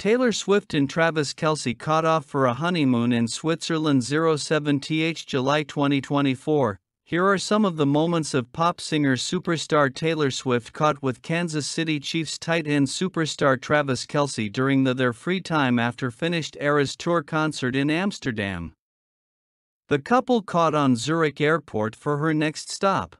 Taylor Swift and Travis Kelsey caught off for a honeymoon in Switzerland 07th July 2024. Here are some of the moments of pop singer superstar Taylor Swift caught with Kansas City Chiefs tight end superstar Travis Kelsey during the their free time after finished Eras Tour concert in Amsterdam. The couple caught on Zurich Airport for her next stop.